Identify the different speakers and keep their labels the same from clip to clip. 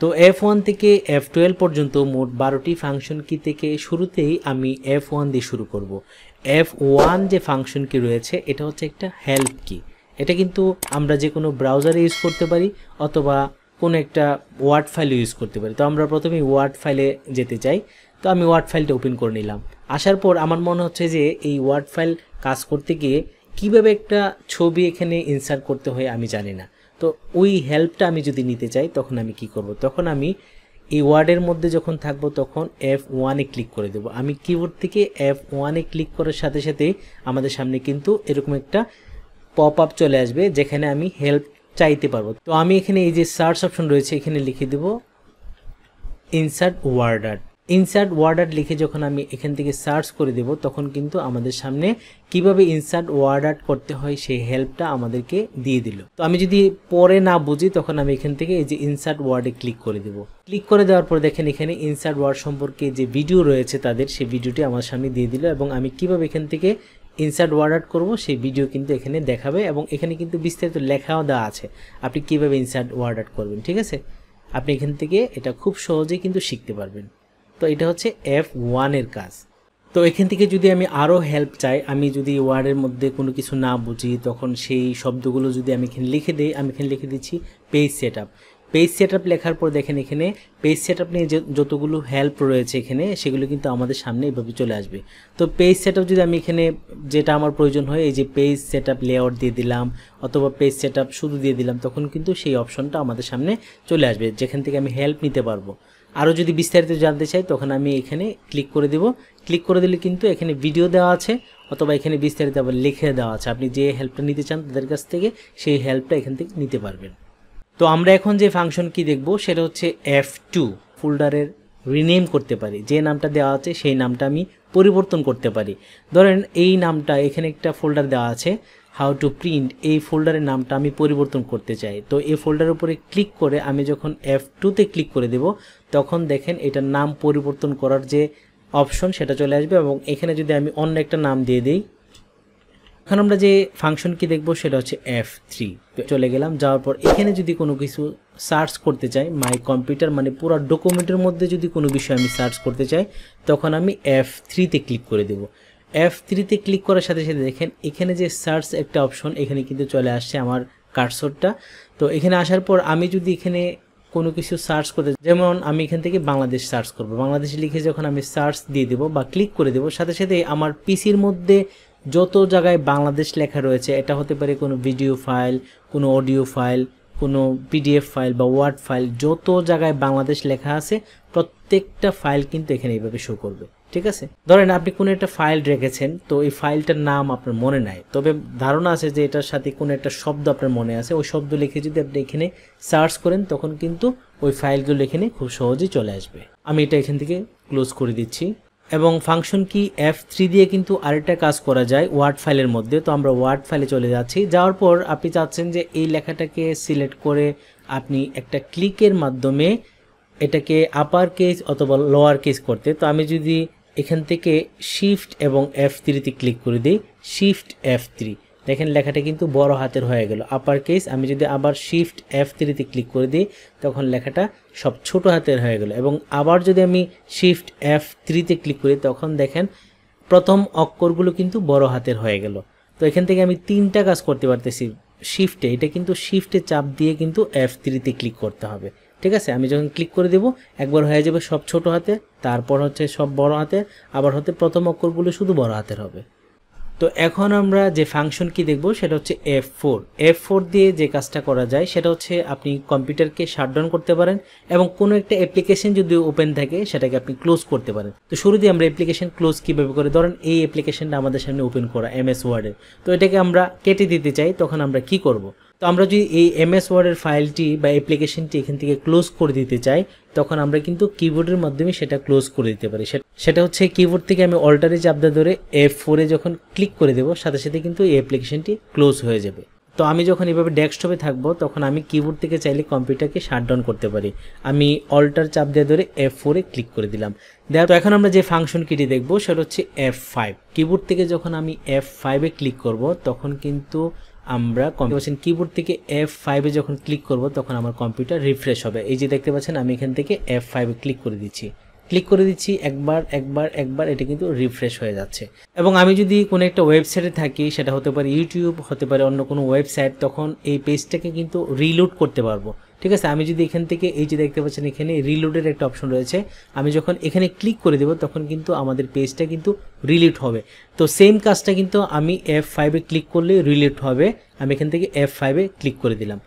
Speaker 1: তো F one থেকে F twelve পর্যন্ত মোট বারোটি ফাংশন কি থেকে শুরুতেই আমি এফ ওয়ান দিয়ে শুরু করব এফ ওয়ান যে ফাংশন কি রয়েছে এটা হচ্ছে একটা হেল্প কি এটা কিন্তু আমরা যে কোনো ব্রাউজারে ইউজ করতে পারি অথবা কোনো একটা ওয়ার্ড ফাইল ইউজ করতে পারি তো আমরা প্রথমে ওয়ার্ড ফাইলে যেতে চাই তো আমি ওয়ার্ড ফাইলটা ওপেন করে নিলাম আসার পর আমার মনে হচ্ছে যে এই ওয়ার্ড ফাইল কাজ করতে গিয়ে কিভাবে একটা ছবি এখানে ইনসার্ট করতে হয় আমি জানি না তো ওই হেল্পটা আমি যদি নিতে চাই তখন আমি কি করব তখন আমি এই ওয়ার্ডের মধ্যে যখন থাকবো তখন এফ ওয়ানে ক্লিক করে দেব আমি কিবোর্ড থেকে এফ ওয়ানে ক্লিক করার সাথে সাথে আমাদের সামনে কিন্তু এরকম একটা পপ আপ চলে আসবে যেখানে আমি হেল্প চাইতে পারবো তো আমি এখানে এই যে সার্চ অপশন রয়েছে এখানে লিখে দেব insert word art insert word art লিখে যখন আমি এখান থেকে সার্চ করে দেব তখন কিন্তু আমাদের সামনে কিভাবে ইনসার্ট ওয়ার্ডার করতে হয় সেই হেল্পটা আমাদেরকে দিয়ে দিল তো আমি যদি পরে না বুঝি তখন আমি এখান থেকে এই যে ইনসার্ট ওয়ার্ডে ক্লিক করে দেব ক্লিক করে দেওয়ার পর দেখেন এখানে ইনসার্ট ওয়ার্ড সম্পর্কে যে ভিডিও রয়েছে তাদের সেই ভিডিওটি আমার সামনে দিয়ে দিল এবং আমি কিভাবে এখান থেকে ইনসার্ট ওয়ার্ড আউট করবো সেই ভিডিও কিন্তু এখানে দেখাবে এবং এখানে কিন্তু বিস্তারিত লেখাও দেওয়া আছে আপনি কিভাবে ইনসার্ট ওয়ার্ড আউট করবেন ঠিক আছে আপনি এখান থেকে এটা খুব সহজে কিন্তু শিখতে পারবেন তো এটা হচ্ছে এফ ওয়ানের কাজ তো এখান থেকে যদি আমি আরও হেল্প চাই আমি যদি ওয়ার্ডের মধ্যে কোনো কিছু না বুঝি তখন সেই শব্দগুলো যদি আমি এখানে লিখে দিই আমি এখানে লিখে দিচ্ছি page set up page set up লেখার পর দেখেন এখানে পেজ সেট আপ নিয়ে যতগুলো হেল্প রয়েছে এখানে সেগুলো কিন্তু আমাদের সামনে এভাবে চলে আসবে তো পেজ সেট আপ যদি আমি এখানে যেটা আমার প্রয়োজন হয় এই যে পেজ সেট আপ লেআউট দিয়ে দিলাম অথবা পেজ সেট আপ শুধু দিয়ে দিলাম তখন কিন্তু সেই অপশনটা আমাদের সামনে চলে আসবে যেখান থেকে আমি হেল্প নিতে পারবো আরও যদি বিস্তারিত জানতে চাই তখন আমি এখানে ক্লিক করে দেব ক্লিক করে দিলে কিন্তু এখানে ভিডিও দেওয়া আছে অথবা এখানে বিস্তারিত আবার লিখে দেওয়া আছে আপনি যে হেল্পটা নিতে চান তাদের কাছ থেকে সেই হেল্পটা এখান থেকে নিতে পারবেন তো আমরা এখন যে ফাংশন কি দেখব সেটা হচ্ছে এফ টু ফোল্ডারের রিনেম করতে পারি যে নামটা দেওয়া আছে সেই নামটা আমি পরিবর্তন করতে পারি ধরেন এই নামটা এখানে একটা ফোল্ডার দেওয়া আছে হাউ টু প্রিন্ট এই ফোল্ডারের নামটা আমি পরিবর্তন করতে চাই তো এই ফোল্ডারের উপরে ক্লিক করে আমি যখন এফ টুতে ক্লিক করে দেব তখন দেখেন এটার নাম পরিবর্তন করার যে অপশন সেটা চলে আসবে এবং এখানে যদি আমি অন্য একটা নাম দিয়ে দিই এখন আমরা যে ফাংশন কি দেখব সেটা হচ্ছে এফ থ্রি চলে গেলাম যাওয়ার পর এখানে যদি কোনো কিছু সার্চ করতে চাই মাই কম্পিউটার মানে পুরো ডকুমেন্টের মধ্যে যদি কোনো বিষয় আমি সার্চ করতে চাই তখন আমি এফ থ্রিতে ক্লিক করে দেবো এফ থ্রিতে ক্লিক করার সাথে সাথে দেখেন এখানে যে সার্চ একটা অপশন এখানে কিন্তু চলে আসছে আমার কার্সরটা তো এখানে আসার পর আমি যদি এখানে কোনো কিছু সার্চ করতে যেমন আমি এখান থেকে বাংলাদেশ সার্চ করব বাংলাদেশ লিখে যখন আমি সার্চ দিয়ে দেবো বা ক্লিক করে দেবো সাথে সাথে আমার পিসির মধ্যে যত জায়গায় বাংলাদেশ লেখা রয়েছে এটা হতে পারে কোনো ভিডিও ফাইল কোনো অডিও ফাইল কোনো পিডিএফ ফাইল বা ওয়ার্ড ফাইল যত জায়গায় বাংলাদেশ লেখা আছে প্রত্যেকটা ফাইল কিন্তু এখানে এইভাবে শো করবে ঠিক আছে ধরেন আপনি কোনো একটা ফাইল রেখেছেন তো এই ফাইলটার নাম আপনার মনে নাই তবে ধারণা আছে যে এটার সাথে কোনো একটা শব্দ আপনার মনে আছে ওই শব্দ লিখে যদি আপনি এখানে সার্চ করেন তখন কিন্তু ওই ফাইলগুলো এখানে খুব সহজেই চলে আসবে আমি এটা এখান থেকে ক্লোজ করে দিচ্ছি এবং ফাংশন কি এফ থ্রি দিয়ে কিন্তু আরেকটা কাজ করা যায় ওয়ার্ড ফাইলের মধ্যে তো আমরা ওয়ার্ড ফাইলে চলে যাচ্ছি যাওয়ার পর আপনি চাচ্ছেন যে এই লেখাটাকে সিলেক্ট করে আপনি একটা ক্লিকের মাধ্যমে এটাকে আপার কেস অথবা লোয়ার কেস করতে তো আমি যদি এখান থেকে শিফট এবং এফ থ্রিতে ক্লিক করে দিই শিফট এফ থ্রি দেখেন লেখাটা কিন্তু বড় হাতের হয়ে গেল আপার কেস আমি যদি আবার শিফট এফ থ্রিতে ক্লিক করে দিই তখন লেখাটা সব ছোট হাতের হয়ে গেল এবং আবার যদি আমি শিফট এফ থ্রিতে ক্লিক করি তখন দেখেন প্রথম অক্ষরগুলো কিন্তু বড় হাতের হয়ে গেল তো এখান থেকে আমি তিনটা কাজ করতে পারতেছি শিফটে এটা কিন্তু শিফটে চাপ দিয়ে কিন্তু এফ থ্রিতে ক্লিক করতে হবে ঠিক আছে আমি যখন ক্লিক করে দেব একবার হয়ে যাবে সব ছোট হাতে তারপর হচ্ছে সব বড় হাতে আবার হতে প্রথম অক্ষরগুলো শুধু বড় হাতের হবে তো এখন আমরা যে ফাংশন কি দেখব সেটা হচ্ছে এফ ফোর এফ ফোর দিয়ে যে কাজটা করা যায় সেটা হচ্ছে আপনি কম্পিউটারকে শাটডাউন করতে পারেন এবং কোনো একটা অ্যাপ্লিকেশন যদি ওপেন থাকে সেটাকে আপনি ক্লোজ করতে পারেন তো দিয়ে আমরা অ্যাপ্লিকেশন ক্লোজ কীভাবে করে ধরেন এই অ্যাপ্লিকেশনটা আমাদের সামনে ওপেন করা এম এস ওয়ার্ডের তো এটাকে আমরা কেটে দিতে চাই তখন আমরা কি করব। তো আমরা যদি এই এমএস ওয়ার্ডের ফাইলটি বা অ্যাপ্লিকেশনটি এখান থেকে ক্লোজ করে দিতে চাই তখন আমরা কিন্তু কিবোর্ডের মাধ্যমে সেটা ক্লোজ করে দিতে পারি সেটা হচ্ছে কিবোর্ড থেকে আমি অল্টারে চাপদা ধরে এফ ফোরে যখন ক্লিক করে দেব সাথে সাথে কিন্তু এই অ্যাপ্লিকেশনটি ক্লোজ হয়ে যাবে তো আমি যখন এভাবে ডেস্কটপে থাকব তখন আমি কিবোর্ড থেকে চাইলে কম্পিউটারকে ডাউন করতে পারি আমি অল্টার চাপ দিয়ে ধরে এফ ফোরে ক্লিক করে দিলাম দেখ তো এখন আমরা যে ফাংশন কিটি দেখব সেটা হচ্ছে এফ ফাইভ কিবোর্ড থেকে যখন আমি এফ ফাইভে ক্লিক করব তখন কিন্তু আমরা কম্পিউটার কিবোর্ড থেকে এফ ফাইভে যখন ক্লিক করব তখন আমার কম্পিউটার রিফ্রেশ হবে এই যে দেখতে পাচ্ছেন আমি এখান থেকে এফ ফাইভে ক্লিক করে দিচ্ছি ক্লিক করে দিচ্ছি একবার একবার একবার এটা কিন্তু রিফ্রেশ হয়ে যাচ্ছে এবং আমি যদি কোনো একটা ওয়েবসাইটে থাকি সেটা হতে পারে ইউটিউব হতে পারে অন্য কোনো ওয়েবসাইট তখন এই পেজটাকে কিন্তু রিলোড করতে পারবো ঠিক আছে আমি যদি এখান থেকে এই যে দেখতে পাচ্ছেন এখানে রিলোডের একটা অপশন রয়েছে আমি যখন এখানে ক্লিক করে দেব তখন কিন্তু আমাদের পেজটা কিন্তু রিলিট হবে তো সেম কাজটা কিন্তু আমি এফ ফাইভে ক্লিক করলে রিলিট হবে আমি এখান থেকে এফ ফাইভে ক্লিক করে দিলাম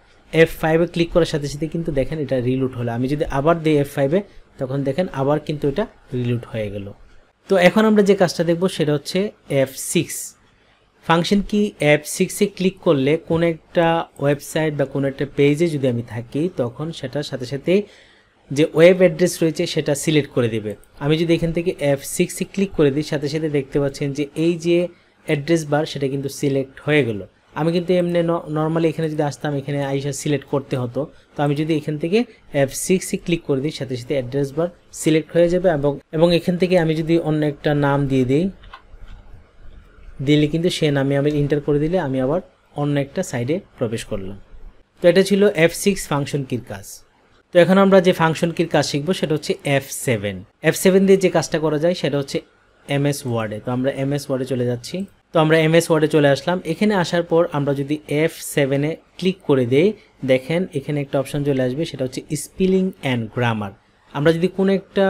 Speaker 1: এফ ফাইভে ক্লিক করার সাথে সাথে কিন্তু দেখেন এটা রিলুট হলো আমি যদি আবার দিই এফ ফাইভে তখন দেখেন আবার কিন্তু এটা রিলুট হয়ে গেল তো এখন আমরা যে কাজটা দেখব সেটা হচ্ছে F six function key F সিক্সে ক্লিক করলে কোনো একটা ওয়েবসাইট বা কোনো একটা পেজে যদি আমি থাকি তখন সেটার সাথে সাথে যে ওয়েব অ্যাড্রেস রয়েছে সেটা সিলেক্ট করে দেবে আমি যদি এখান থেকে অ্যাপ সিক্সে ক্লিক করে দিই সাথে সাথে দেখতে পাচ্ছেন যে এই যে অ্যাড্রেস বার সেটা কিন্তু সিলেক্ট হয়ে গেল আমি কিন্তু এমনি নর্মালি এখানে যদি আসতাম এখানে আইসা সিলেক্ট করতে হতো তো আমি যদি এখান থেকে অ্যাপ সিক্সে ক্লিক করে দিই সাথে সাথে অ্যাড্রেস বার সিলেক্ট হয়ে যাবে এবং এবং এখান থেকে আমি যদি অন্য একটা নাম দিয়ে দিই দিলে কিন্তু সে নামে আমি ইন্টার করে দিলে আমি আবার অন্য একটা সাইডে প্রবেশ করলাম তো এটা ছিল এফ সিক্স ফাংশন কির কাজ তো এখন আমরা যে ফাংশন কির কাজ শিখবো সেটা হচ্ছে এফ সেভেন এফ সেভেন দিয়ে যে কাজটা করা যায় সেটা হচ্ছে এম এস ওয়ার্ডে তো আমরা এম এস ওয়ার্ডে চলে যাচ্ছি তো আমরা এম এস ওয়ার্ডে চলে আসলাম এখানে আসার পর আমরা যদি এফ সেভেনে ক্লিক করে দেই দেখেন এখানে একটা অপশন চলে আসবে সেটা হচ্ছে স্পিলিং অ্যান্ড গ্রামার আমরা যদি কোনো একটা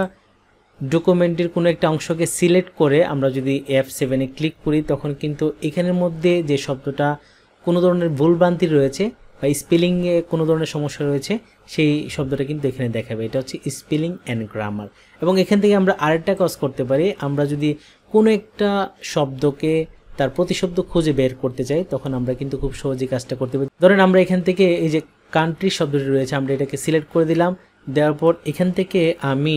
Speaker 1: ডকুমেন্টের কোনো একটা অংশকে সিলেক্ট করে আমরা যদি এফ সেভেনে ক্লিক করি তখন কিন্তু এখানের মধ্যে যে শব্দটা কোনো ধরনের ভুলভ্রান্তি রয়েছে বা স্পেলিংয়ে কোনো ধরনের সমস্যা রয়েছে সেই শব্দটা কিন্তু এখানে দেখাবে এটা হচ্ছে স্পেলিং অ্যান্ড গ্রামার এবং এখান থেকে আমরা আরেকটা কাজ করতে পারি আমরা যদি কোনো একটা শব্দকে তার প্রতিশব্দ খুঁজে বের করতে চাই তখন আমরা কিন্তু খুব সহজেই কাজটা করতে পারি ধরেন আমরা এখান থেকে এই যে কান্ট্রি শব্দটি রয়েছে আমরা এটাকে সিলেক্ট করে দিলাম দেওয়ার পর এখান থেকে আমি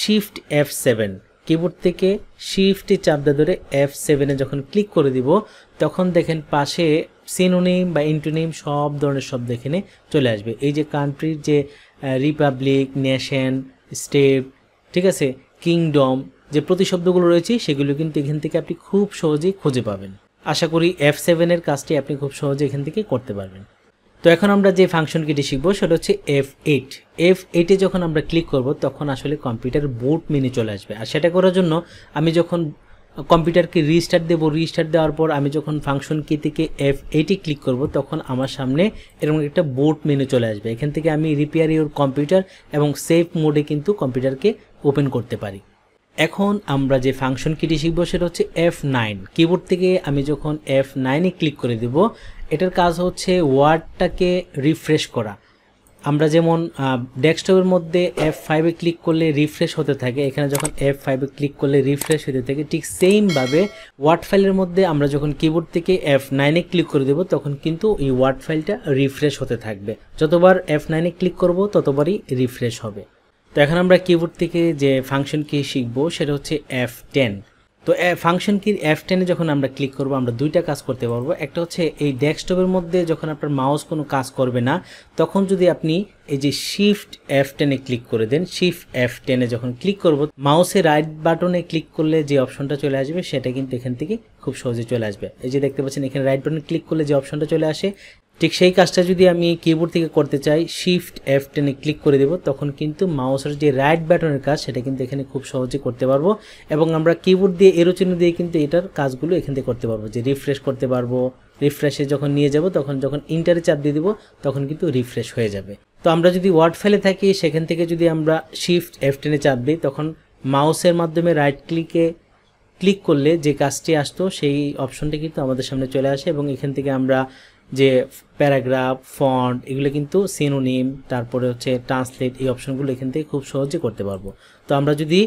Speaker 1: শিফট এফ সেভেন কিবোর্ড থেকে শিফটে চাপদা ধরে এফ সেভেনে যখন ক্লিক করে দিব তখন দেখেন পাশে সিনোনিম বা ইন্টোনিম সব ধরনের শব্দ এখানে চলে আসবে এই যে কান্ট্রির যে রিপাবলিক নেশন স্টেপ ঠিক আছে কিংডম যে প্রতিশব্দগুলো রয়েছে সেগুলো কিন্তু এখান থেকে আপনি খুব সহজেই খুঁজে পাবেন আশা করি এফ সেভেনের কাজটি আপনি খুব সহজে এখান থেকে করতে পারবেন তো এখন আমরা যে ফাংশন কিটি শিখবো সেটা হচ্ছে এফ এইট এফ এইটে যখন আমরা ক্লিক করব তখন আসলে কম্পিউটার বোট মেনে চলে আসবে আর সেটা করার জন্য আমি যখন কম্পিউটারকে রিস্টার্ট দেবো রিস্টার্ট দেওয়ার পর আমি যখন ফাংশন কি থেকে এফ এইটে ক্লিক করব তখন আমার সামনে এরকম একটা বোট মেনে চলে আসবে এখান থেকে আমি রিপেয়ার ইউর কম্পিউটার এবং সেফ মোডে কিন্তু কম্পিউটারকে ওপেন করতে পারি এখন আমরা যে ফাংশন কিটি শিখবো সেটা হচ্ছে এফ নাইন কিবোর্ড থেকে আমি যখন এফ নাইনে ক্লিক করে দেবো এটার কাজ হচ্ছে ওয়ার্ডটাকে রিফ্রেশ করা আমরা যেমন ডেস্কটপের মধ্যে এফ ফাইভে ক্লিক করলে রিফ্রেশ হতে থাকে এখানে যখন এফ ফাইভে ক্লিক করলে রিফ্রেশ হতে থাকে ঠিক সেমভাবে ওয়ার্ড ফাইলের মধ্যে আমরা যখন কিবোর্ড থেকে এফ নাইনে ক্লিক করে দেব তখন কিন্তু এই ওয়ার্ড ফাইলটা রিফ্রেশ হতে থাকবে যতবার এফ নাইনে ক্লিক করব ততবারই রিফ্রেশ হবে তো এখন আমরা কিবোর্ড থেকে যে ফাংশন কি শিখবো সেটা হচ্ছে এফ টেন তো ফাংশন কি এফ টেনে যখন আমরা ক্লিক করব আমরা দুইটা কাজ করতে পারবো একটা হচ্ছে এই ডেস্কটপের মধ্যে যখন আপনার মাউস কোনো কাজ করবে না তখন যদি আপনি এই যে শিফট এফ টেনে ক্লিক করে দেন শিফট এফ টেনে যখন ক্লিক করব মাউসে রাইট বাটনে ক্লিক করলে যে অপশনটা চলে আসবে সেটা কিন্তু এখান থেকে খুব সহজে চলে আসবে এই যে দেখতে পাচ্ছেন এখানে রাইট বাটনে ক্লিক করলে যে অপশনটা চলে আসে ঠিক সেই কাজটা যদি আমি কিবোর্ড থেকে করতে চাই শিফট এফ টেনে ক্লিক করে দেব তখন কিন্তু মাউসের যে রাইট ব্যাটনের কাজ সেটা কিন্তু এখানে খুব সহজে করতে পারবো এবং আমরা কিবোর্ড দিয়ে এরো চিহ্ন দিয়ে কিন্তু এটার কাজগুলো এখান থেকে করতে পারবো যে রিফ্রেশ করতে পারবো রিফ্রেশে যখন নিয়ে যাব তখন যখন ইন্টারে চাপ দিয়ে দেবো তখন কিন্তু রিফ্রেশ হয়ে যাবে তো আমরা যদি ওয়ার্ড ফেলে থাকি সেখান থেকে যদি আমরা শিফট এফ টেনে চাপ দিই তখন মাউসের মাধ্যমে রাইট ক্লিকে ক্লিক করলে যে কাজটি আসতো সেই অপশনটি কিন্তু আমাদের সামনে চলে আসে এবং এখান থেকে আমরা যে প্যারাগ্রাফ ফন্ট এগুলো কিন্তু সিনোনিম তারপরে হচ্ছে ট্রান্সলেট এই অপশনগুলো এখান থেকে খুব সহজে করতে পারবো তো আমরা যদি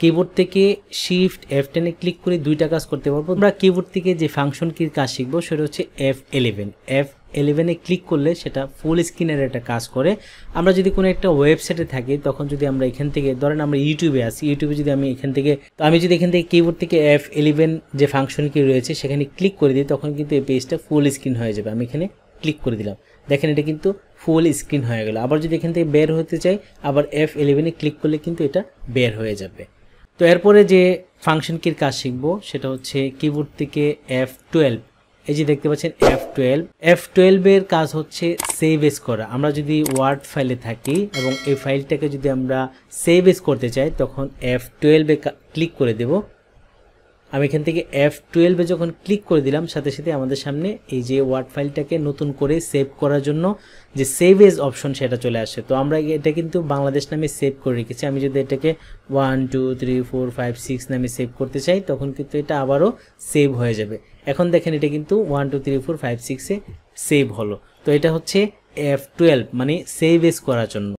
Speaker 1: কিবোর্ড থেকে শিফট এফ টেনে ক্লিক করে দুইটা কাজ করতে পারবো আমরা কিবোর্ড থেকে যে ফাংশন কি কাজ শিখবো সেটা হচ্ছে এফ এলেভেন এফ এলেভেনে ক্লিক করলে সেটা ফুল স্ক্রিনের একটা কাজ করে আমরা যদি কোনো একটা ওয়েবসাইটে থাকি তখন যদি আমরা এখান থেকে ধরেন আমরা ইউটিউবে আসি ইউটিউবে যদি আমি এখান থেকে তো আমি যদি এখান থেকে কিবোর্ড থেকে এফ এলেভেন যে ফাংশন কি রয়েছে সেখানে ক্লিক করে দিই তখন কিন্তু এই পেজটা ফুল স্ক্রিন হয়ে যাবে আমি এখানে ক্লিক করে দিলাম দেখেন এটা কিন্তু ফুল স্ক্রিন হয়ে গেল আবার যদি এখান থেকে বের হতে চাই আবার এফ এলেভেনে ক্লিক করলে কিন্তু এটা বের হয়ে যাবে তো এরপরে যে ফাংশন কির কাজ শিখব সেটা হচ্ছে কিবোর্ড থেকে এফ টুয়েলভ এই যে দেখতে পাচ্ছেন এফ টুয়েলভ এফ টুয়েলভের কাজ হচ্ছে সেভ এস করা আমরা যদি ওয়ার্ড ফাইলে থাকি এবং এই ফাইলটাকে যদি আমরা সেভ এস করতে চাই তখন এফ টুয়েলভে ক্লিক করে দেব আমি এখান থেকে এফ টুয়েলভে যখন ক্লিক করে দিলাম সাথে সাথে আমাদের সামনে এই যে ওয়ার্ড ফাইলটাকে নতুন করে সেভ করার জন্য যে সেভ এজ অপশন সেটা চলে আসে তো আমরা এটা কিন্তু বাংলাদেশ নামে সেভ করে রেখেছি আমি যদি এটাকে one two three four five six নামে সেভ করতে চাই তখন কিন্তু এটা আবারও সেভ হয়ে যাবে এখন দেখেন এটা কিন্তু one two three four five সিক্সে সেভ হলো তো এটা হচ্ছে এফ টুয়েলভ মানে সেভ এজ করার জন্য